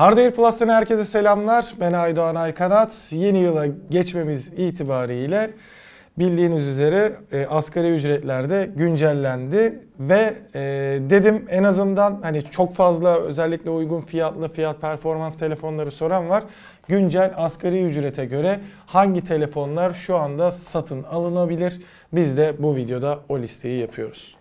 Hardware Plus'tan herkese selamlar. Ben Aydoğan Aykanat. Yeni yıla geçmemiz itibariyle bildiğiniz üzere e, asgari ücretlerde güncellendi ve e, dedim en azından hani çok fazla özellikle uygun fiyatlı fiyat performans telefonları soran var. Güncel asgari ücrete göre hangi telefonlar şu anda satın alınabilir? Biz de bu videoda o listeyi yapıyoruz.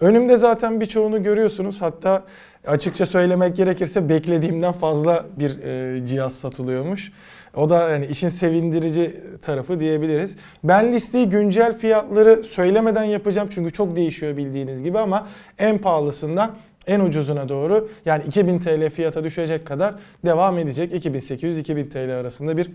Önümde zaten birçoğunu görüyorsunuz. Hatta açıkça söylemek gerekirse beklediğimden fazla bir e, cihaz satılıyormuş. O da yani işin sevindirici tarafı diyebiliriz. Ben listeyi güncel fiyatları söylemeden yapacağım çünkü çok değişiyor bildiğiniz gibi ama en pahalısından en ucuzuna doğru yani 2000 TL fiyata düşecek kadar devam edecek. 2800-2000 TL arasında bir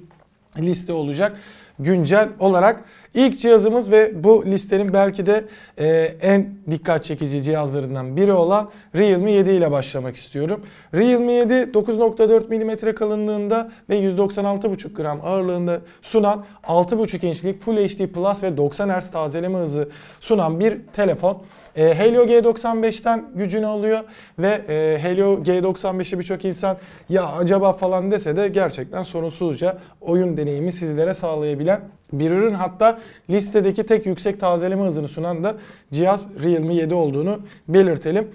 liste olacak güncel olarak ilk cihazımız ve bu listenin belki de e, en dikkat çekici cihazlarından biri olan Realme 7 ile başlamak istiyorum. Realme 7 9.4 mm kalınlığında ve 196,5 gram ağırlığında sunan 6,5 inçlik Full HD Plus ve 90 Hz tazeleme hızı sunan bir telefon. E, Helio G95'ten gücünü alıyor ve e, Helio G95'i birçok insan ya acaba falan dese de gerçekten sorunsuzca oyun deneyimi sizlere sağlayabilen gelen bir ürün hatta listedeki tek yüksek tazeleme hızını sunan da cihaz Realme 7 olduğunu belirtelim.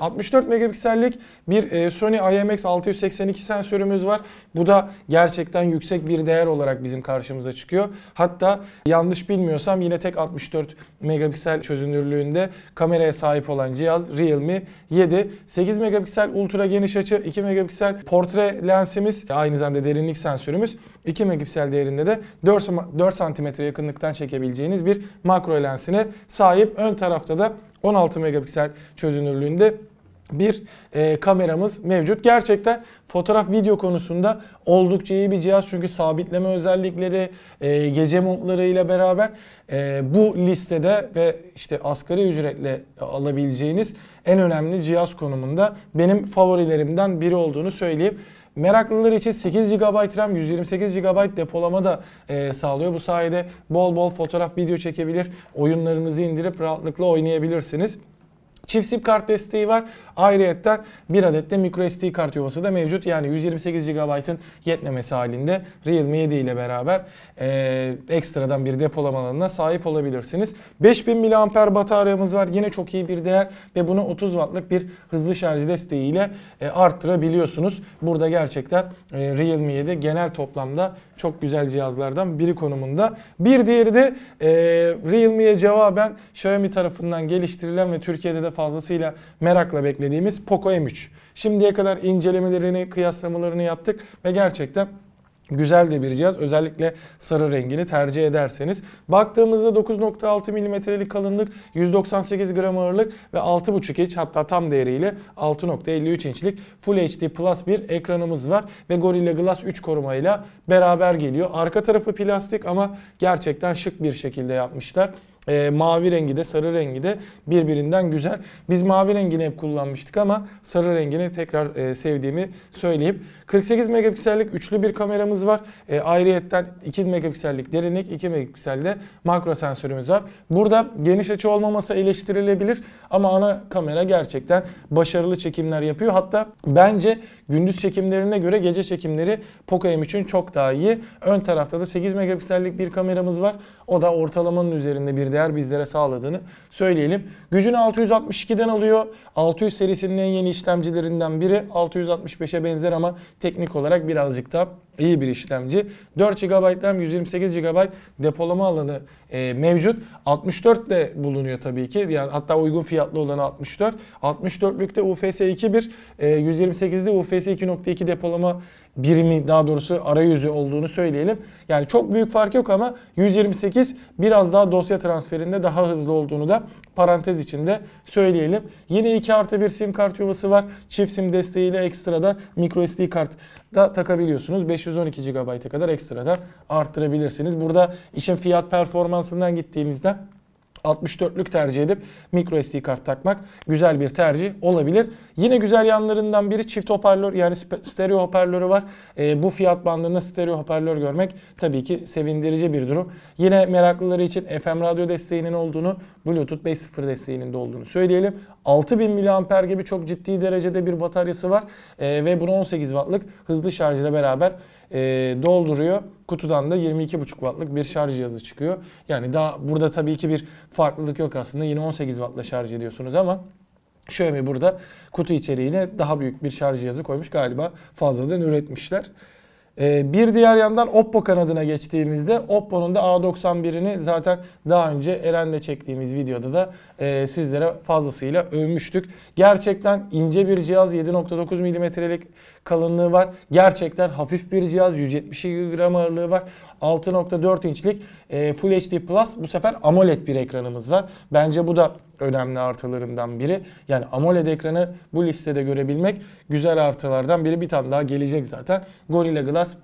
64 e, megapiksellik bir e, Sony IMX 682 sensörümüz var. Bu da gerçekten yüksek bir değer olarak bizim karşımıza çıkıyor. Hatta yanlış bilmiyorsam yine tek 64 megapiksel çözünürlüğünde kameraya sahip olan cihaz Realme 7. 8 megapiksel ultra geniş açı, 2 megapiksel portre lensimiz, aynı zamanda derinlik sensörümüz. 2 megapiksel değerinde de 4, 4 cm yakınlıktan çekebileceğiniz bir makro lensine sahip. Ön tarafta da 16 megapiksel çözünürlüğünde bir e, kameramız mevcut. Gerçekten fotoğraf video konusunda oldukça iyi bir cihaz çünkü sabitleme özellikleri, e, gece montları ile beraber e, bu listede ve işte asgari ücretle alabileceğiniz en önemli cihaz konumunda benim favorilerimden biri olduğunu söyleyeyim. Meraklılar için 8 GB RAM, 128 GB depolama da e, sağlıyor. Bu sayede bol bol fotoğraf, video çekebilir, oyunlarınızı indirip rahatlıkla oynayabilirsiniz. Çift SIP kart desteği var. Ayrıyetten bir adet de microSD kart yuvası da mevcut. Yani 128 GB'ın yetmemesi halinde Realme 7 ile beraber e, ekstradan bir depolama alanına sahip olabilirsiniz. 5000 mAh bataryamız var. Yine çok iyi bir değer ve bunu 30 Watt'lık bir hızlı şarj desteğiyle e, arttırabiliyorsunuz. Burada gerçekten e, Realme 7 genel toplamda çok güzel cihazlardan biri konumunda. Bir diğeri de e, Realme'ye cevaben Xiaomi tarafından geliştirilen ve Türkiye'de de fazlasıyla merakla beklediğimiz Poco M3. Şimdiye kadar incelemelerini, kıyaslamalarını yaptık ve gerçekten Güzel de bir cihaz. Özellikle sarı rengini tercih ederseniz. Baktığımızda 9.6 mm'lik kalınlık, 198 gram ağırlık ve 6.5 inç hatta tam değeriyle 6.53 inçlik Full HD Plus bir ekranımız var. Ve Gorilla Glass 3 korumayla beraber geliyor. Arka tarafı plastik ama gerçekten şık bir şekilde yapmışlar. E, mavi rengi de sarı rengi de birbirinden güzel. Biz mavi rengini hep kullanmıştık ama sarı rengini tekrar e, sevdiğimi söyleyip 48 megapiksellik üçlü bir kameramız var. E, ayrıyetten 2 megapiksellik derinlik 2 megapikselde makro sensörümüz var. Burada geniş açı olmaması eleştirilebilir ama ana kamera gerçekten başarılı çekimler yapıyor. Hatta bence gündüz çekimlerine göre gece çekimleri Poco M3'ün çok daha iyi. Ön tarafta da 8 megapiksellik bir kameramız var. O da ortalamanın üzerinde bir değer bizlere sağladığını söyleyelim. Gücünü 662'den alıyor. 600 serisinin en yeni işlemcilerinden biri. 665'e benzer ama teknik olarak birazcık da iyi bir işlemci. 4 GB RAM 128 GB depolama alanı e, mevcut. 64 de bulunuyor tabii ki. Yani hatta uygun fiyatlı olan 64. 64'lükte UFS 2.1, e, 128'de UFS 2.2 depolama birimi daha doğrusu arayüzü olduğunu söyleyelim. Yani çok büyük fark yok ama 128 biraz daha dosya transferinde daha hızlı olduğunu da parantez içinde söyleyelim. Yine 2 artı bir sim kart yuvası var. Çift sim desteğiyle da micro SD kart da takabiliyorsunuz. 512 GB'a kadar ekstra da arttırabilirsiniz. Burada işin fiyat performansından gittiğimizde 64'lük tercih edip micro SD kart takmak güzel bir tercih olabilir. Yine güzel yanlarından biri çift hoparlör yani stereo hoparlörü var. E, bu fiyat bandında stereo hoparlör görmek tabii ki sevindirici bir durum. Yine meraklıları için FM radyo desteğinin olduğunu, Bluetooth 5.0 desteğinin de olduğunu söyleyelim. 6000 mAh gibi çok ciddi derecede bir bataryası var e, ve bunu 18 wattlık hızlı şarj ile beraber e, dolduruyor. Kutudan da 22,5 wattlık bir şarj cihazı çıkıyor. Yani daha burada tabii ki bir farklılık yok aslında. Yine 18 wattla şarj ediyorsunuz ama Xiaomi burada kutu içeriğine daha büyük bir şarj cihazı koymuş. Galiba fazladan üretmişler. Ee, bir diğer yandan Oppo kanadına geçtiğimizde Oppo'nun da A91'ini zaten daha önce Eren'de çektiğimiz videoda da e, sizlere fazlasıyla övmüştük. Gerçekten ince bir cihaz 7.9 milimetrelik kalınlığı var. Gerçekten hafif bir cihaz. 172 gram ağırlığı var. 6.4 inçlik e, Full HD Plus bu sefer AMOLED bir ekranımız var. Bence bu da önemli artılarından biri. Yani AMOLED ekranı bu listede görebilmek güzel artılardan biri. Bir tane daha gelecek zaten. Gorilla Glass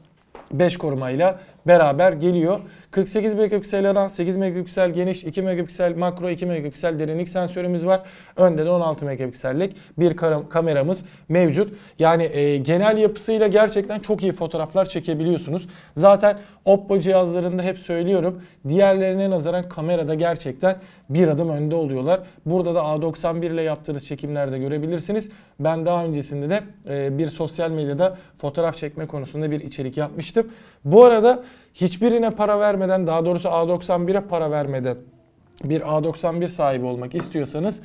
5 korumayla beraber geliyor. 48 megapiksel alan, 8 megapiksel geniş, 2 megapiksel makro, 2 megapiksel derinlik sensörümüz var. Önde de 16 megapiksellik bir kameramız mevcut. Yani e, genel yapısıyla gerçekten çok iyi fotoğraflar çekebiliyorsunuz. Zaten Oppo cihazlarında hep söylüyorum. Diğerlerine nazaran kamerada gerçekten bir adım önde oluyorlar. Burada da A91 ile yaptığınız çekimlerde görebilirsiniz. Ben daha öncesinde de e, bir sosyal medyada fotoğraf çekme konusunda bir içerik yapmıştım. Bu arada hiçbirine para vermeden daha doğrusu A91'e para vermeden bir A91 sahibi olmak istiyorsanız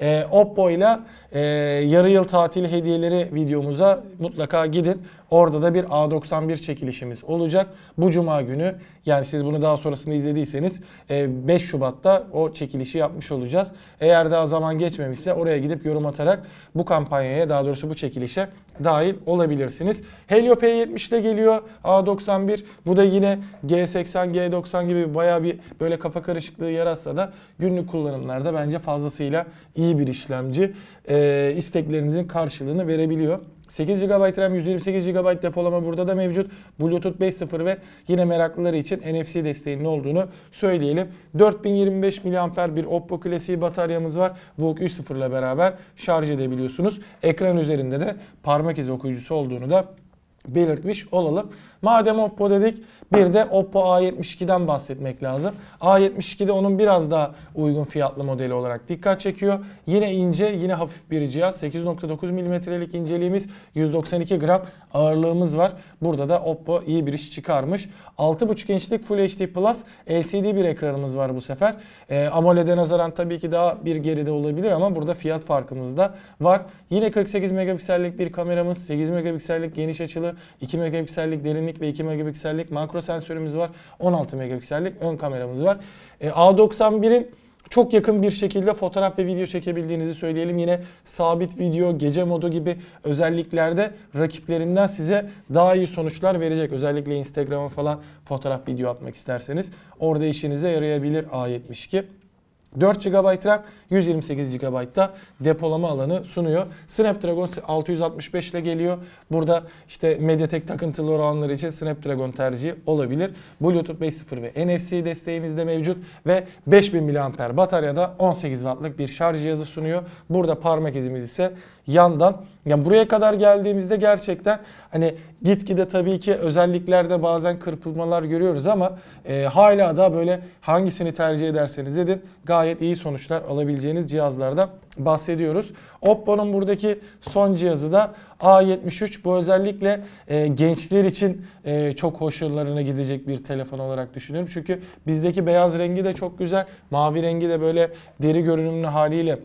e, Oppo ile e, yarı yıl tatil hediyeleri videomuza mutlaka gidin. Orada da bir A91 çekilişimiz olacak. Bu cuma günü yani siz bunu daha sonrasında izlediyseniz 5 e, Şubat'ta o çekilişi yapmış olacağız. Eğer daha zaman geçmemişse oraya gidip yorum atarak bu kampanyaya daha doğrusu bu çekilişe dahil olabilirsiniz. Helio P70 de geliyor A91. Bu da yine G80, G90 gibi baya bir böyle kafa karışıklığı yaratsa da günlük kullanımlarda bence fazlasıyla iyi bir işlemci. Ee, isteklerinizin karşılığını verebiliyor. 8 GB RAM, 128 GB depolama burada da mevcut. Bluetooth 5.0 ve yine meraklıları için NFC desteğinin olduğunu söyleyelim. 4025 mAh bir Oppo klasiği bataryamız var. VOOC 3.0 ile beraber şarj edebiliyorsunuz. Ekran üzerinde de parmak izi okuyucusu olduğunu da belirtmiş olalım. Madem Oppo dedik bir de Oppo A72'den bahsetmek lazım. A72'de onun biraz daha uygun fiyatlı modeli olarak dikkat çekiyor. Yine ince yine hafif bir cihaz. 8.9 milimetrelik inceliğimiz 192 gram ağırlığımız var. Burada da Oppo iyi bir iş çıkarmış. 6.5 inçlik Full HD Plus LCD bir ekranımız var bu sefer. E, AMOLED'e nazaran tabii ki daha bir geride olabilir ama burada fiyat farkımız da var. Yine 48 megapiksellik bir kameramız, 8 megapiksellik geniş açılı 2 megapiksellik derinlik ve 2 megapiksellik makro sensörümüz var. 16 megapiksellik ön kameramız var. E, A91'in çok yakın bir şekilde fotoğraf ve video çekebildiğinizi söyleyelim. Yine sabit video, gece modu gibi özelliklerde rakiplerinden size daha iyi sonuçlar verecek. Özellikle Instagram'a falan fotoğraf video atmak isterseniz orada işinize yarayabilir A72. 4 GB RAM, 128 GB da depolama alanı sunuyor. Snapdragon 665 ile geliyor. Burada işte MediaTek takıntılı olanlar için Snapdragon tercihi olabilir. Bluetooth 5.0 ve NFC desteğimiz de mevcut ve 5000 mAh bataryada 18 wattlık bir şarj cihazı sunuyor. Burada parmak izimiz ise yandan yani buraya kadar geldiğimizde gerçekten hani gitgide tabii ki özelliklerde bazen kırpılmalar görüyoruz ama e, hala da böyle hangisini tercih ederseniz edin gayet iyi sonuçlar alabileceğiniz cihazlardan bahsediyoruz. Oppo'nun buradaki son cihazı da A73 bu özellikle e, gençler için e, çok hoşlarına gidecek bir telefon olarak düşünüyorum. Çünkü bizdeki beyaz rengi de çok güzel mavi rengi de böyle deri görünümlü haliyle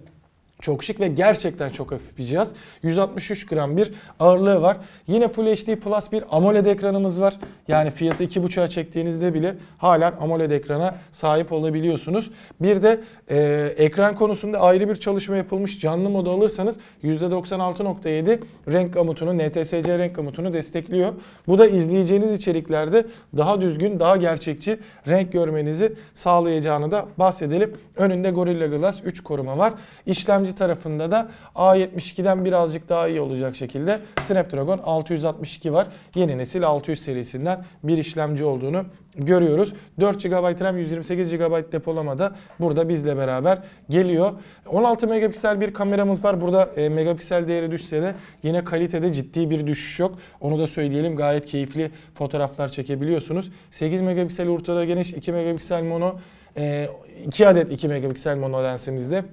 çok şık ve gerçekten çok hafif bir cihaz. 163 gram bir ağırlığı var. Yine Full HD Plus bir AMOLED ekranımız var. Yani fiyatı 2.5'a çektiğinizde bile hala AMOLED ekrana sahip olabiliyorsunuz. Bir de e, ekran konusunda ayrı bir çalışma yapılmış. Canlı modu alırsanız %96.7 renk gamutunu, NTSC renk gamutunu destekliyor. Bu da izleyeceğiniz içeriklerde daha düzgün, daha gerçekçi renk görmenizi sağlayacağını da bahsedelim. Önünde Gorilla Glass 3 koruma var. İşlemci işlemci tarafında da A72'den birazcık daha iyi olacak şekilde Snapdragon 662 var. Yeni nesil 600 serisinden bir işlemci olduğunu görüyoruz. 4 GB RAM 128 GB depolama da burada bizle beraber geliyor. 16 megapiksel bir kameramız var. Burada e, megapiksel değeri düşse de yine kalitede ciddi bir düşüş yok. Onu da söyleyelim. Gayet keyifli fotoğraflar çekebiliyorsunuz. 8 megapiksel ultra geniş, 2 megapiksel mono, 2 e, adet 2 megapiksel mono lensimizde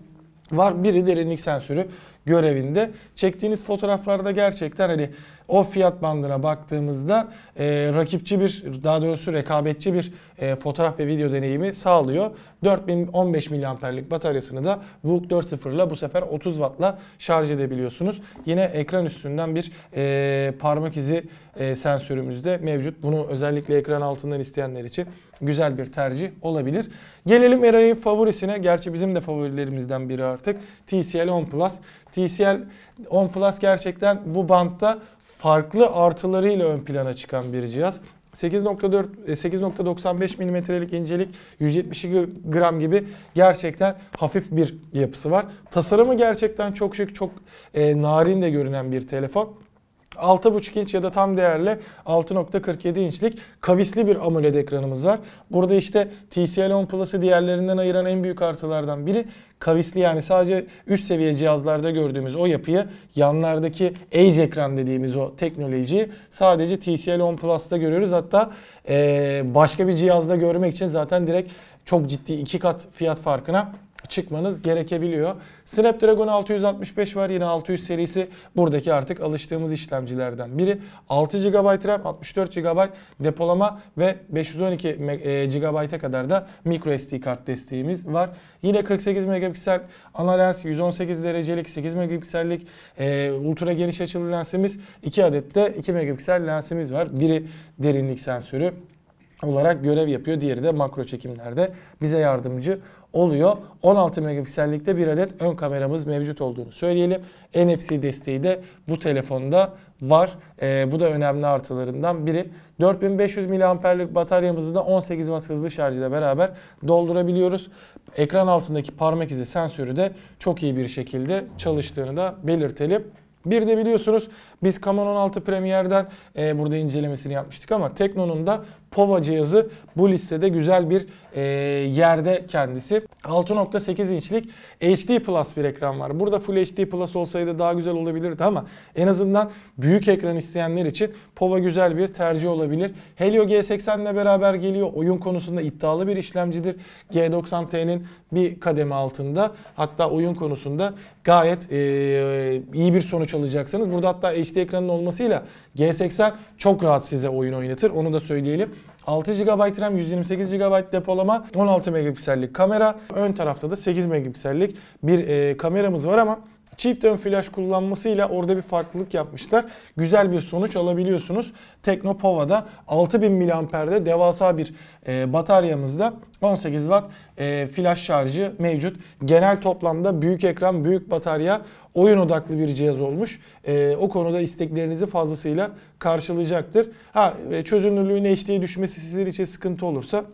var. Biri derinlik sensörü görevinde. Çektiğiniz fotoğraflarda gerçekten hani o fiyat bandına baktığımızda e, rakipçi bir daha doğrusu rekabetçi bir e, fotoğraf ve video deneyimi sağlıyor. 4015 miliamperlik bataryasını da Vulk 4.0 ile bu sefer 30 wattla şarj edebiliyorsunuz. Yine ekran üstünden bir e, parmak izi e, sensörümüzde mevcut. Bunu özellikle ekran altından isteyenler için güzel bir tercih olabilir. Gelelim Eray'ın favorisine. Gerçi bizim de favorilerimizden biri artık. TCL 10 Plus. TCL 10 Plus gerçekten bu bantta farklı artılarıyla ön plana çıkan bir cihaz. 8.4 8.95 e, milimetrelik incelik 172 gram gibi gerçekten hafif bir yapısı var. Tasarımı gerçekten çok şık, çok e, narin de görünen bir telefon. 6.5 inç ya da tam değerli 6.47 inçlik kavisli bir AMOLED ekranımız var. Burada işte TCL 10 Plus'ı diğerlerinden ayıran en büyük artılardan biri kavisli yani sadece üst seviye cihazlarda gördüğümüz o yapıyı yanlardaki Edge ekran dediğimiz o teknolojiyi sadece TCL 10 Plus'ta görüyoruz. Hatta ee, başka bir cihazda görmek için zaten direkt çok ciddi iki kat fiyat farkına çıkmanız gerekebiliyor. Snapdragon 665 var yine 600 serisi buradaki artık alıştığımız işlemcilerden biri. 6 GB RAM 64 GB depolama ve 512 e, GB'a kadar da micro SD kart desteğimiz var. Yine 48 megapiksel ana lens 118 derecelik 8 megapiksellik e, ultra geniş açılı lensimiz 2 adet de 2 megapiksel lensimiz var. Biri derinlik sensörü olarak görev yapıyor. Diğeri de makro çekimlerde bize yardımcı oluyor. 16 megapiksellikte bir adet ön kameramız mevcut olduğunu söyleyelim. NFC desteği de bu telefonda var. E, bu da önemli artılarından biri. 4500 miliamperlik bataryamızı da 18 Watt hızlı şarj ile beraber doldurabiliyoruz. Ekran altındaki parmak izi sensörü de çok iyi bir şekilde çalıştığını da belirtelim. Bir de biliyorsunuz biz Canon 16 Premier'den e, burada incelemesini yapmıştık ama Tekno'nun da POVA cihazı bu listede güzel bir e, yerde kendisi. 6.8 inçlik HD Plus bir ekran var. Burada Full HD Plus olsaydı daha güzel olabilirdi ama en azından büyük ekran isteyenler için POVA güzel bir tercih olabilir. Helio G80 ile beraber geliyor. Oyun konusunda iddialı bir işlemcidir. G90T'nin bir kademe altında. Hatta oyun konusunda gayet e, e iyi bir sonuç alacaksınız. Burada hatta HD ekranın olmasıyla G80 çok rahat size oyun oynatır. Onu da söyleyelim. 6 GB RAM, 128 GB depolama, 16 megapiksellik kamera. Ön tarafta da 8 megapiksellik bir e, kameramız var ama Çift ön flash kullanmasıyla orada bir farklılık yapmışlar. Güzel bir sonuç alabiliyorsunuz. Teknopova'da 6000 mAh'de devasa bir e, bataryamızda 18 Watt e, flash şarjı mevcut. Genel toplamda büyük ekran, büyük batarya, oyun odaklı bir cihaz olmuş. E, o konuda isteklerinizi fazlasıyla karşılayacaktır. Ha, e, çözünürlüğün HD'ye düşmesi sizler için sıkıntı olursa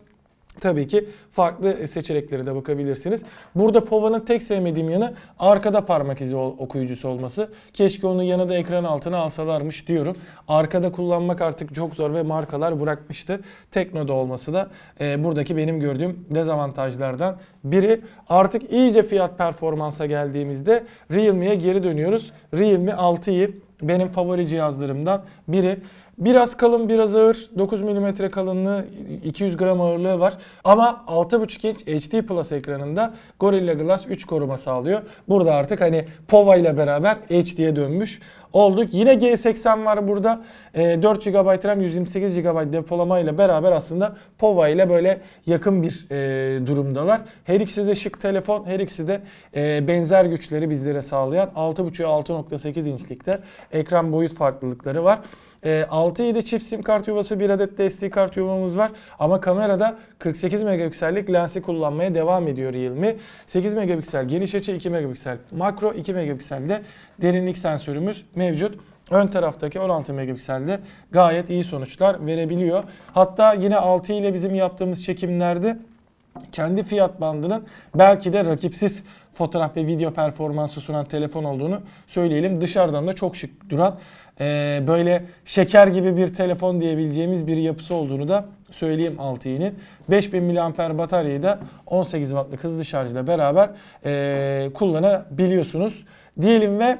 Tabii ki farklı seçeneklere de bakabilirsiniz. Burada Pova'nın tek sevmediğim yanı arkada parmak izi okuyucusu olması. Keşke onu yanında ekran altına alsalarmış diyorum. Arkada kullanmak artık çok zor ve markalar bırakmıştı. Tekno'da olması da e, buradaki benim gördüğüm dezavantajlardan biri. Artık iyice fiyat performansa geldiğimizde Realme'ye geri dönüyoruz. Realme 6'yı benim favori cihazlarımdan biri. Biraz kalın biraz ağır 9 mm kalınlığı 200 gram ağırlığı var. Ama 6.5 inç HD Plus ekranında Gorilla Glass 3 koruma sağlıyor. Burada artık hani POVA ile beraber HD'ye dönmüş olduk. Yine G80 var burada. E, 4 GB RAM 128 GB depolama ile beraber aslında POVA ile böyle yakın bir e, durumdalar. Her ikisi de şık telefon. Her ikisi de e, benzer güçleri bizlere sağlayan 65 6.8 inçlikte ekran boyut farklılıkları var. 6-7 ee, çift sim kart yuvası bir adet de SD kart yuvamız var. Ama kamerada 48 megapiksellik lensi kullanmaya devam ediyor Realme. 8 megapiksel geniş açı 2 megapiksel makro 2 megapiksel de derinlik sensörümüz mevcut. Ön taraftaki 16 megapikselde gayet iyi sonuçlar verebiliyor. Hatta yine 6 ile bizim yaptığımız çekimlerde kendi fiyat bandının belki de rakipsiz fotoğraf ve video performansı sunan telefon olduğunu söyleyelim. Dışarıdan da çok şık duran e, böyle şeker gibi bir telefon diyebileceğimiz bir yapısı olduğunu da söyleyeyim 6i'nin. 5000 mAh bataryayı da 18 wattlık hızlı şarj ile beraber e, kullanabiliyorsunuz. Diyelim ve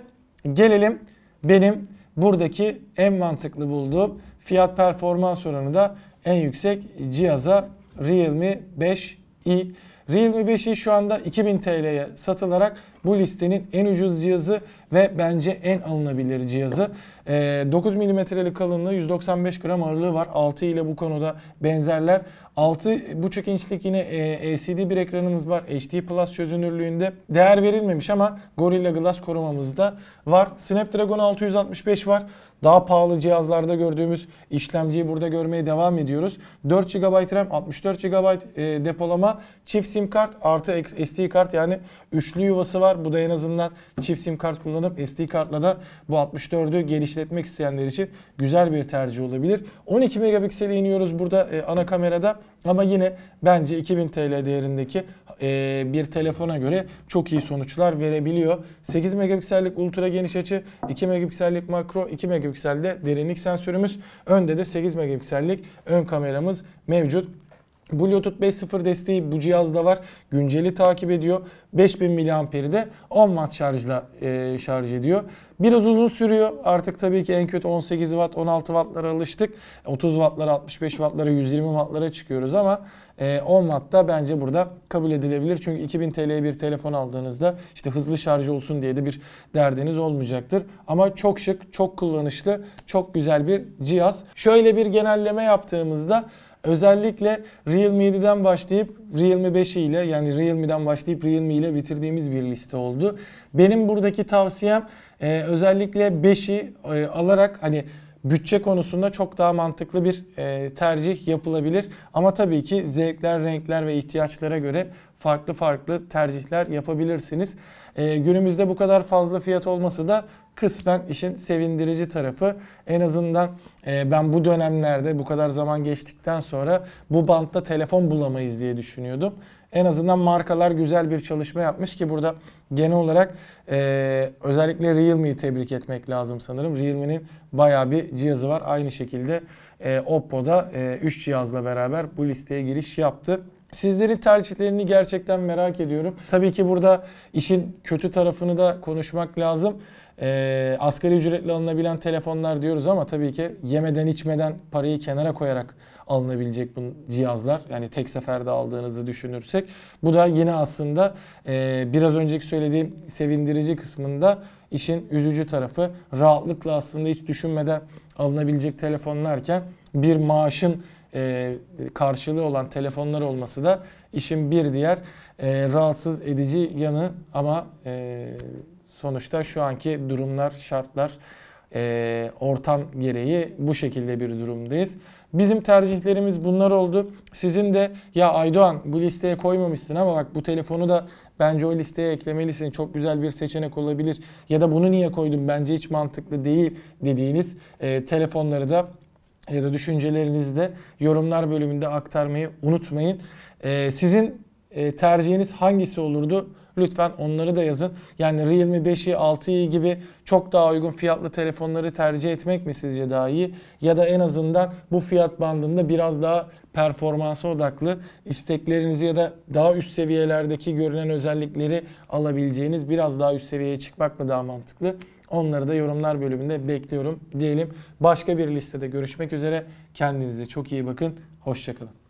gelelim benim buradaki en mantıklı bulduğum fiyat performans oranı da en yüksek cihaza Realme 5i. Realme 5i şu anda 2000 TL'ye satılarak bu listenin en ucuz cihazı ve bence en alınabilir cihazı. E, ee, 9 milimetrelik kalınlığı 195 gram ağırlığı var. 6 ile bu konuda benzerler. 6,5 inçlik yine e, LCD bir ekranımız var. HD Plus çözünürlüğünde değer verilmemiş ama Gorilla Glass korumamız da var. Snapdragon 665 var. Daha pahalı cihazlarda gördüğümüz işlemciyi burada görmeye devam ediyoruz. 4 GB RAM, 64 GB e, depolama, çift sim kart artı SD kart yani üçlü yuvası var. Bu da en azından çift sim kart kullanıp SD kartla da bu 64'ü genişletmek isteyenler için güzel bir tercih olabilir. 12 megapiksele iniyoruz burada e, ana kamerada. Ama yine bence 2000 TL değerindeki e, bir telefona göre çok iyi sonuçlar verebiliyor. 8 megapiksellik ultra geniş açı, 2 megapiksellik makro, 2 megapikselde derinlik sensörümüz. Önde de 8 megapiksellik ön kameramız mevcut. Bluetooth 5.0 desteği bu cihazda var. Günceli takip ediyor. 5000 mAh'i de 10 watt şarjla e, şarj ediyor. Biraz uzun sürüyor. Artık tabii ki en kötü 18 watt, 16 wattlara alıştık. 30 wattlara, 65 wattlara, 120 wattlara çıkıyoruz ama e, 10 watt da bence burada kabul edilebilir. Çünkü 2000 TL'ye bir telefon aldığınızda işte hızlı şarj olsun diye de bir derdiniz olmayacaktır. Ama çok şık, çok kullanışlı, çok güzel bir cihaz. Şöyle bir genelleme yaptığımızda Özellikle Realme 7'den başlayıp Realme 5 ile yani Realme'den başlayıp Realme ile bitirdiğimiz bir liste oldu. Benim buradaki tavsiyem e, özellikle 5'i e, alarak hani bütçe konusunda çok daha mantıklı bir e, tercih yapılabilir. Ama tabii ki zevkler, renkler ve ihtiyaçlara göre farklı farklı tercihler yapabilirsiniz. E, günümüzde bu kadar fazla fiyat olması da kısmen işin sevindirici tarafı. En azından ee, ben bu dönemlerde bu kadar zaman geçtikten sonra bu bantta telefon bulamayız diye düşünüyordum. En azından markalar güzel bir çalışma yapmış ki burada genel olarak e, özellikle Realme'yi tebrik etmek lazım sanırım. Realme'nin bayağı bir cihazı var. Aynı şekilde e, Oppo'da e, 3 cihazla beraber bu listeye giriş yaptı. Sizlerin tercihlerini gerçekten merak ediyorum. Tabii ki burada işin kötü tarafını da konuşmak lazım. E, asgari ücretle alınabilen telefonlar diyoruz ama tabii ki yemeden içmeden parayı kenara koyarak alınabilecek bu cihazlar. Yani tek seferde aldığınızı düşünürsek. Bu da yine aslında e, biraz önceki söylediğim sevindirici kısmında işin üzücü tarafı rahatlıkla aslında hiç düşünmeden alınabilecek telefonlarken bir maaşın e, karşılığı olan telefonlar olması da işin bir diğer e, rahatsız edici yanı ama e, sonuçta şu anki durumlar, şartlar, e, ortam gereği bu şekilde bir durumdayız. Bizim tercihlerimiz bunlar oldu. Sizin de ya Aydoğan bu listeye koymamışsın ama bak bu telefonu da bence o listeye eklemelisin. Çok güzel bir seçenek olabilir. Ya da bunu niye koydun bence hiç mantıklı değil dediğiniz e, telefonları da ya da düşüncelerinizde yorumlar bölümünde aktarmayı unutmayın. Ee, sizin e, tercihiniz hangisi olurdu? Lütfen onları da yazın. Yani Realme 5i, gibi çok daha uygun fiyatlı telefonları tercih etmek mi sizce daha iyi? Ya da en azından bu fiyat bandında biraz daha performansa odaklı isteklerinizi ya da daha üst seviyelerdeki görünen özellikleri alabileceğiniz biraz daha üst seviyeye çıkmak mı daha mantıklı? Onları da yorumlar bölümünde bekliyorum diyelim. Başka bir listede görüşmek üzere. Kendinize çok iyi bakın. Hoşçakalın.